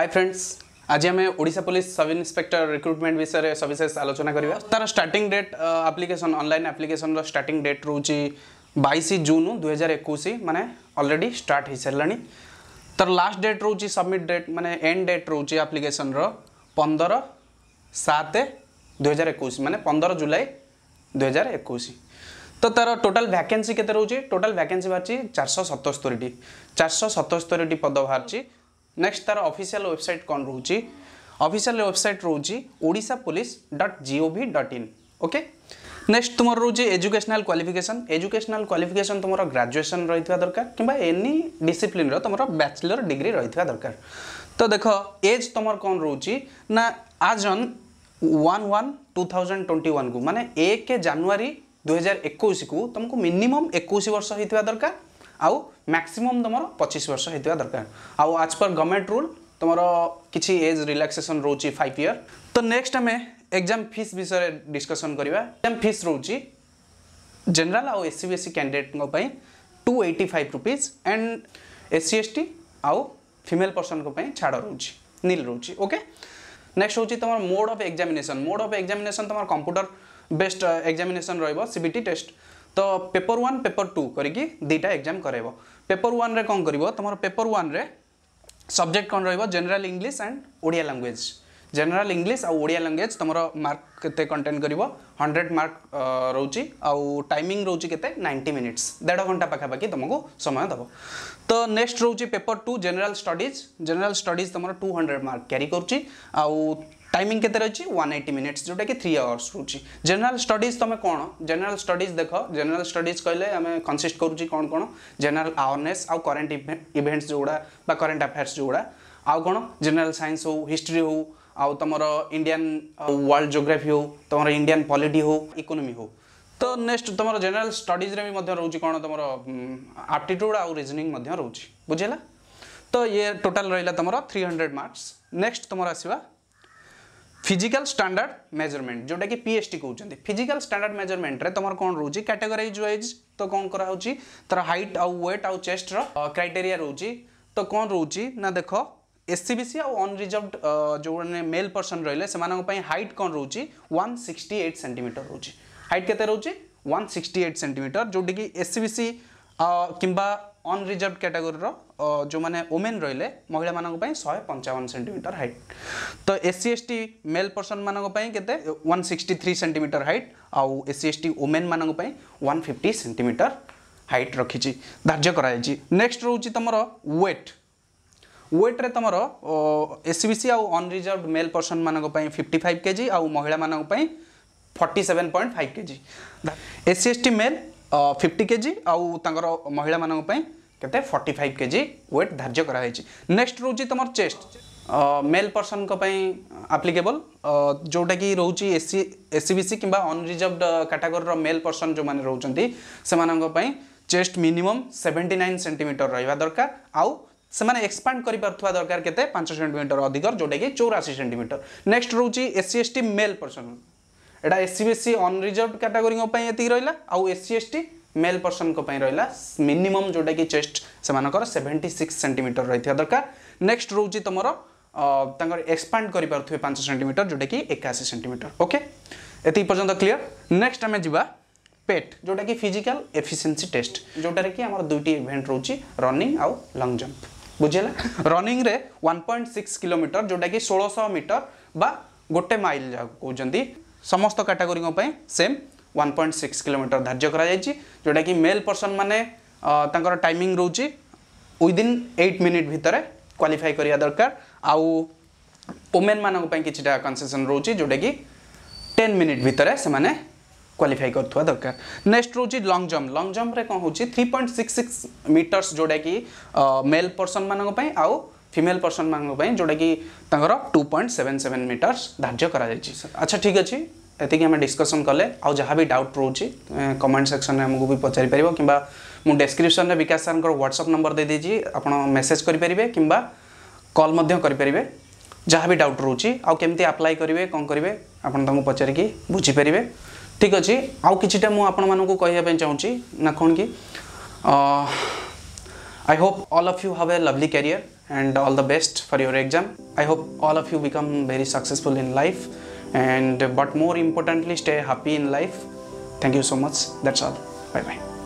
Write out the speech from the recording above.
हाय friends आज आम ओडा पुलिस सब इन्स्पेक्टर रिक्रुटमेंट विषय में सविशेष आलोचना करवा तार स्टार्ट डेट आप्लिकेसन अनल आप्लिकेसन स्टार्टिंग डेट रोज बैश जून दुईार एक मानने अलरेडी स्टार्ट हो सारे तर लास्ट डेट रोज सबमिट डेट मैंने एंड डेट रोज आप्लिकेसन रंदर सात दुई हजार एक मानने पंदर जुलाई दुई तो तार टोटाल भैके रोचे टोटाल भैके बाहर चार शह सतस्तरी चार शह सतस्तरी पद बाहर नेक्स्ट तार अफिशियाल वेबसाइट कौन रोचे अफिशियाल वेबसाइट रोचे ओडा police dot G O V dot in okay next तुम रोज एजुकेशनल क्वाफिकेसन एजुकेशनल क्वाफिकेसन तुम ग्राजुएसन रही दरकार कि एनी डिसिप्लिन तुम बैचलर डिग्री रही दरकार तो देख एज तुम कौन रोचे ना आज अन् one one two thousand twenty one को मानने एक जानुरी दुई हजार एक तुमको मिनिमम एक वर्ष होता दरकार आउ मैक्सिमम तुम पचीस वर्ष होता दरकार आउ आज पर गवर्नमेंट रूल तुम किसी एज रिलैक्सेसन रोचे फाइव इयर तो नेक्स्ट आम एग्जाम फिस् विषय डिस्कसन करवा एग्जाम फिस् रोच जेनेल आउ S C S C candidate two eighty five rupees and S C S T आउ फिमेल पर्सन छाड़ रोच नील रोच ओके नेक्स्ट हूँ तुम mode of examination mode of examination तुम कंप्यूटर बेस्ड एक्जामेसन रोज सीबीटी टेस्ट ତ ପେପର ୱାନ୍ ପେପର ଟୁ କରିକି ଦୁଇଟା ଏକ୍ଜାମ୍ କରାଇବ ପେପର ୱାନ୍ରେ କ'ଣ କରିବ ତୁମର ପେପର ୱାନ୍ରେ ସବଜେକ୍ଟ କ'ଣ ରହିବ general English and Odia language general English ଆଉ ଓଡ଼ିଆ ଲାଙ୍ଗୁଏଜ୍ ତୁମର ମାର୍କ କେତେ କଣ୍ଟେଣ୍ଟ କରିବ ହଣ୍ଡ୍ରେଡ଼ ମାର୍କ ରହୁଛି ଆଉ ଟାଇମିଂ ରହୁଛି କେତେ ନାଇଣ୍ଟି ମିନିଟ୍ସ ଦେଢ଼ ଘଣ୍ଟା ପାଖାପାଖି ତୁମକୁ ସମୟ ଦେବ ତ ନେକ୍ସଟ ରହୁଛି paper two general studies general studies ତୁମର ଟୁ ହଣ୍ଡ୍ରେଡ଼ ମାର୍କ କ୍ୟାରି କରୁଛି ଆଉ टाइमिंग केत एट्टी मिनिट्स जोटा कि थ्री आवर्स रोचे जेनेल स्टडीज तुम कौन जेनेल स्टडीज देख जेनेल स्टडीज कहले आम कनसीस्ट करुच्ची कौन कौन जेनेल आवेरने करेन्ट इवेंट्स जोगुड़ा करेन्ट अफेयर्स जोगुड़ा आउ कौन जेनेल सैंस हो हिस्ट्री हो आउ तुम इंडियान वर्ल्ड जोग्राफी हो तुम इंडियान पॉलीटी हो इकोनोमी हो तो नेक्स्ट तुम जेनेल स्टडीज में भी रोचे कौन तुम आप्टिट्यूड आउ रिजनिंग रोचे बुझेगा तो ये टोटाल रहा तुम थ्री हंड्रेड मार्क्स नेक्स्ट तुम आसवा फिजिकल स्टैंडर्ड मेजरमेंट जोटा कि PHT H T physical standard measurement रे तुम्हारा कौन रोज कैटेगराइज वाइज तो कौन करा तर हाइट आउ वेट आउ चेस्ट क्राइटेरी रोज तो कौन रोज ना देख एस सी सी आउ आनरिजर्व जो मैंने मेल पर्सन रही है सेना हाइट कौन रोज वन सेंटीमीटर रोज हाइट के वन सिक्सटी सेंटीमीटर जोटा कि एस सी सी कि अनरिजर्व कैटेगरी जो मैंने वोमेन तो रे महिला मैं शहे पंचावन सेमिटर हाइट तो S C S T male person मानते one sixty three centimetre height आउ S C S T women मान वन फिफ्टी सेन्टीमिटर हाइट रखी धार्ज कर नेक्स्ट रोच तुम वेट वेट्रे तुम S C C unreserved male person मान फिफ्टी फाइव के जी आ महिला forty seven point five K G S C S T male fifty K G आउर महिला मानक के केते के जी वेट धार्ज कराई नेक्स्ट रोज तुम चेस्ट मेल पर्सन को जोटा कि रोच एससी एससीबीसी किबा अनरिजर्वड कैटेगरी रो मेल पर्सन जो माने रोचंती से मानी चेस्ट मिनिमम नाइन सेंटीमीटर रहा दरकार आउ से एक्सपांड कर दरकार के पांच सेमिटर अधिक जोटा कि चौराशी सेमिटर नेक्स्ट रोचे SC S T male person यहाँ S C S C unreserved category ये रहा आउ S C S T male person रहा मिनिमम जोटा कि चेस्ट से मानकर सेवेन्टी सिक्स सेन्टीमिटर रही थी दरकार नेक्स्ट रोज तुम एक्सपाड कर पार्थे पांच सेन्टीमिटर जोटा कि एकाशी सेन्टीमिटर ओके ये पर्यटन क्लीयर नेक्स्ट आम जा पेट जोटा कि फिजिकाल एफिसीयसी टेस्ट जोटा कि आम दुईट इवेंट रोज रनिंग आउ लंग जम्प बुझेगा रनिंग रे 1.6 किलोमीटर जोटा कि षोलश मीटर बा गोटे माइल जहाँ कहते समस्त category same one point six kilometre धार्य कर जोटा कि मेल पर्सन मैंने टाइमिंग रोज विदिन एट मिनिट भितर क्वाफाई करवा दरकार आउ वोमेन मान कि कनसेसन रोज जोटा कि टेन मिनिट भितर से मैंने क्वाफाई कर दरकार नेक्स्ट रोज लंग जम्प लंग जम्प्रे कौन हो three point six six metres जोटा कि मेल पर्सन मानी आउ ফিমেল পর্সন মানুষ যেটাকি তাঁর two point seven seven metres ধার্য করা যাই আচ্ছা ঠিক আছে এতিকি আমি ডিসকসন কলে আউ যা বি ডাউট রয়েছে কমেন্ট সেকশনে আমাকে বি পচারি পার কিংবা মু ডেসক্রিপশনে বিকাশ স্যার হোয়াটসঅ্যাপ নম্বর দিয়ে দিয়েছি আপনার মেসেজ করে কিংবা কল করে যা বি ডাউট রয়েছে আমিটি আপ্লাই করবে কম করবে আপনার তাঁর পচারিকি বুঝিপারে ঠিক আছে আউ কিছুটা মু আপনার চাহুছি না কোণ কি I hope all of you have a lovely career and all the best for your exam. I hope all of you become very successful in life and but more importantly stay happy in life. Thank you so much. That's all. Bye bye.